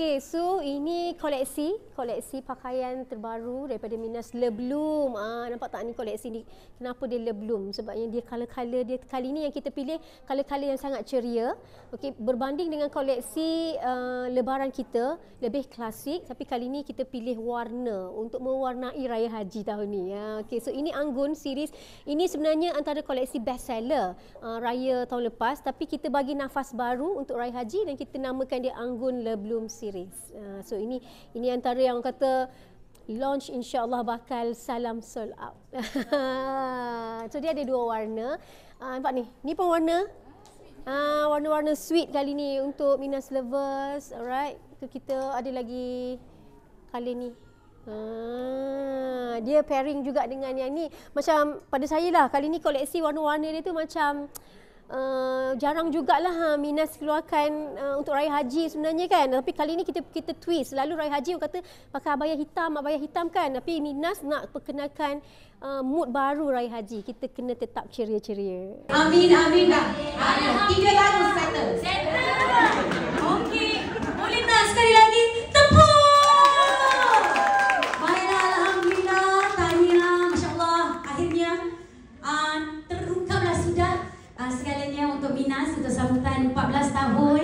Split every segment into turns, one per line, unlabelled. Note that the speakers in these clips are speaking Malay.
Okey, so ini koleksi, koleksi pakaian terbaru daripada Minas Le Bloom. Ah, nampak tak ni koleksi ni? Kenapa dia Le Bloom? Sebabnya dia color-color dia kali ni yang kita pilih color-color yang sangat ceria. Okey, berbanding dengan koleksi uh, lebaran kita, lebih klasik, tapi kali ni kita pilih warna untuk mewarnai raya haji tahun ni. Ya. Okey, so ini Anggun series. Ini sebenarnya antara koleksi best seller uh, ah, raya tahun lepas, tapi kita bagi nafas baru untuk raya haji dan kita namakan dia Anggun Le Bloom series experience. Uh, ah, so ini ini antara yang kata launch insyaallah bakal salam sold out. so dia ada dua warna. Uh, nampak ni. Ni pun warna. Ah uh, warna-warna sweet kali ni untuk Minas lovers. Alright. So kita ada lagi kali ni. Ah, dia pairing juga dengan yang ni. Macam pada saya lah kali ni koleksi warna-warna dia tu macam uh, jarang jugalah ha, Minas keluarkan uh, untuk raya haji sebenarnya kan. Tapi kali ini kita kita twist. Lalu raya haji kata pakai abaya hitam, abaya hitam kan. Tapi Minas nak perkenalkan uh, mood baru raya haji. Kita kena tetap ceria-ceria. Amin, amin dah. Tiga lagu satu. Settle.
dan 14 tahun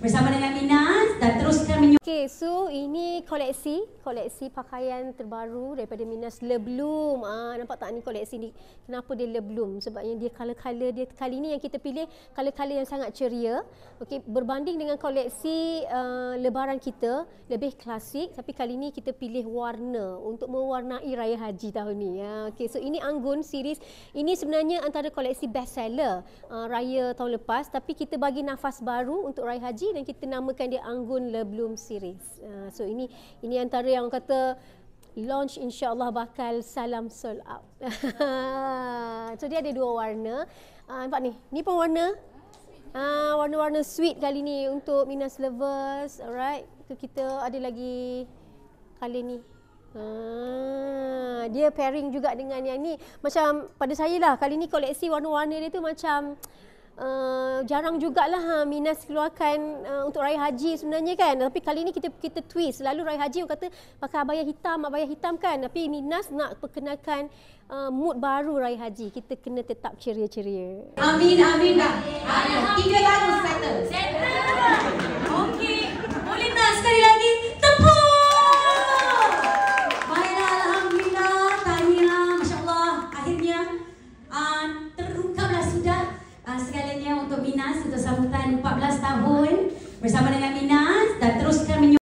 bersama dengan Minas dan terus teruskan menyokong. Okay, so ini koleksi, koleksi pakaian terbaru daripada Minas Leblum. Ah, nampak tak ni koleksi ni? Kenapa dia le Leblum? Sebabnya dia kala-kala dia kali ni yang kita pilih kala-kala yang sangat ceria. Okey, berbanding dengan koleksi uh, lebaran kita lebih klasik, tapi kali ni kita pilih warna untuk mewarnai raya haji tahun ni. Ya. Okey, so ini Anggun series. Ini sebenarnya antara koleksi best seller uh, ah, raya tahun lepas, tapi kita bagi nafas baru untuk raya haji dan kita namakan dia Anggun Leblum daripada Bloom Series. Uh, so ini ini antara yang kata launch insya Allah bakal salam sold out. so dia ada dua warna. Uh, nampak ni, ni pun warna. Ah, uh, warna-warna sweet kali ni untuk Minas Lovers. Alright, tu kita ada lagi kali ni. Ah, dia pairing juga dengan yang ni. Macam pada saya lah, kali ni koleksi warna-warna dia tu macam uh, jarang jugalah ha, Minas keluarkan uh, untuk raya haji sebenarnya kan. Tapi kali ini kita kita twist. Lalu raya haji kata pakai abaya hitam, abaya hitam kan. Tapi Minas nak perkenalkan uh, mood baru raya haji. Kita kena tetap ceria-ceria. Amin, amin dah. Tiga lagu settle. Settle.
segalanya untuk Minas untuk sambutan 14 tahun bersama dengan Minas dan teruskan